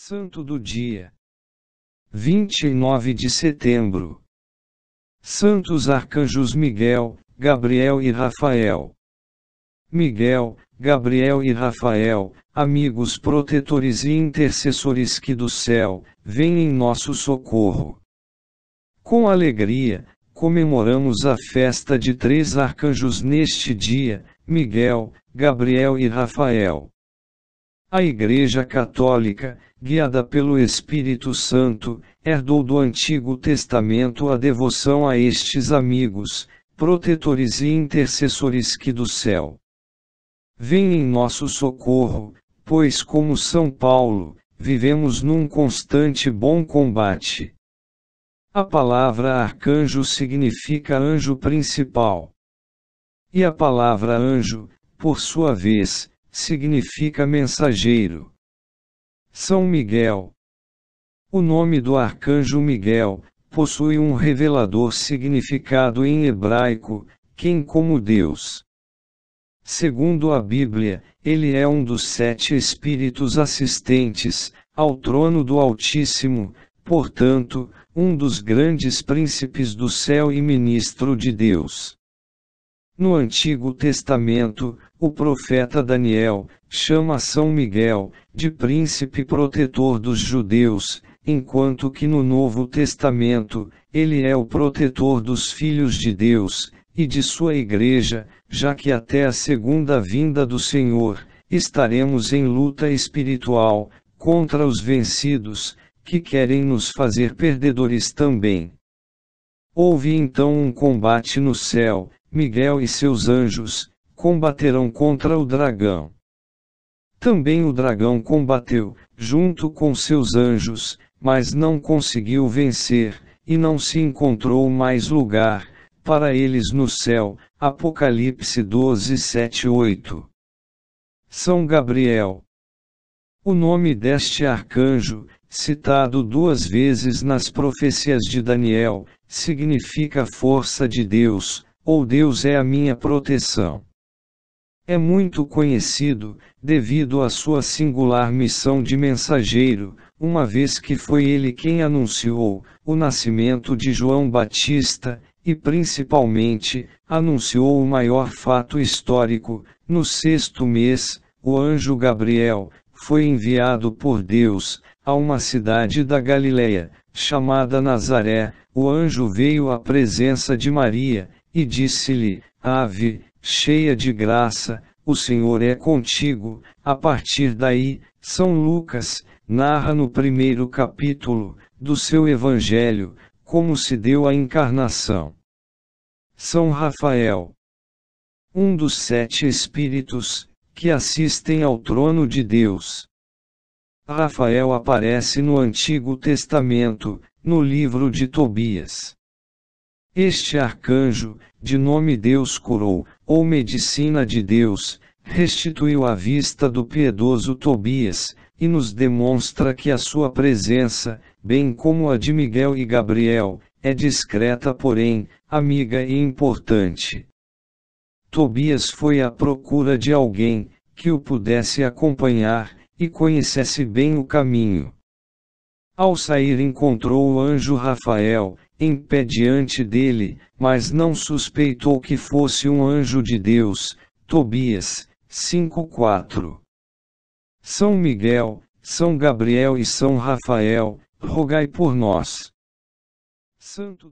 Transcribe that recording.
Santo do Dia 29 de setembro Santos Arcanjos Miguel, Gabriel e Rafael. Miguel, Gabriel e Rafael, amigos protetores e intercessores que do céu, vêm em nosso socorro. Com alegria, comemoramos a festa de três arcanjos neste dia: Miguel, Gabriel e Rafael. A Igreja Católica, guiada pelo Espírito Santo, herdou do Antigo Testamento a devoção a estes amigos, protetores e intercessores que do céu. Vem em nosso socorro, pois, como São Paulo, vivemos num constante bom combate. A palavra arcanjo significa anjo principal. E a palavra anjo, por sua vez, significa mensageiro. São Miguel. O nome do arcanjo Miguel possui um revelador significado em hebraico, quem como Deus. Segundo a Bíblia, ele é um dos sete espíritos assistentes ao trono do Altíssimo, portanto, um dos grandes príncipes do céu e ministro de Deus. No Antigo Testamento, o profeta Daniel chama São Miguel de príncipe protetor dos judeus, enquanto que no Novo Testamento, ele é o protetor dos filhos de Deus e de sua igreja, já que até a segunda vinda do Senhor, estaremos em luta espiritual contra os vencidos, que querem nos fazer perdedores também. Houve então um combate no céu, Miguel e seus anjos, combaterão contra o dragão. Também o dragão combateu, junto com seus anjos, mas não conseguiu vencer, e não se encontrou mais lugar, para eles no céu. Apocalipse 12, 7, 8. São Gabriel. O nome deste arcanjo, citado duas vezes nas profecias de Daniel, significa força de Deus, ou Deus é a minha proteção. É muito conhecido, devido à sua singular missão de mensageiro, uma vez que foi ele quem anunciou o nascimento de João Batista, e principalmente, anunciou o maior fato histórico: no sexto mês, o anjo Gabriel foi enviado por Deus a uma cidade da Galileia, chamada Nazaré. O anjo veio à presença de Maria e disse-lhe: Ave, cheia de graça, o Senhor é contigo. A partir daí, São Lucas narra no primeiro capítulo do seu Evangelho como se deu a encarnação. São Rafael, um dos sete espíritos que assistem ao trono de Deus. Rafael aparece no Antigo Testamento, no livro de Tobias. Este arcanjo, de nome Deus curou, ou medicina de Deus, restituiu a vista do piedoso Tobias, e nos demonstra que a sua presença, bem como a de Miguel e Gabriel, é discreta porém, amiga e importante. Tobias foi à procura de alguém, que o pudesse acompanhar, e conhecesse bem o caminho. Ao sair encontrou o anjo Rafael, em pé diante dele, mas não suspeitou que fosse um anjo de Deus. Tobias 5:4. São Miguel, São Gabriel e São Rafael, rogai por nós. Santo